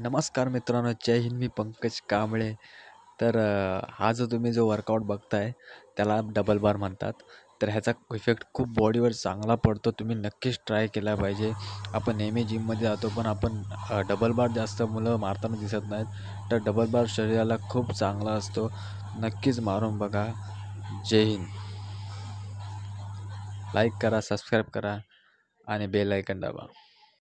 नमस्कार मित्रांनो जय हिंद मी पंकज कांबळे तर हा जो तुम्ही जो वर्कआउट बघताय त्याला डबल बार म्हणतात तर ह्याचा इफेक्ट खूप बॉडीवर चांगला पडतो तुम्ही नक्कीच ट्राय केला पाहिजे आपण नेहमी जिममध्ये जातो पण आपण डबल बार जास्त मुलं मारताना दिसत नाहीत तर डबल बार शरीराला खूप चांगला असतो नक्कीच मारून बघा जय हिंद लाईक करा सबस्क्राईब करा आणि बेल आयकन दाबा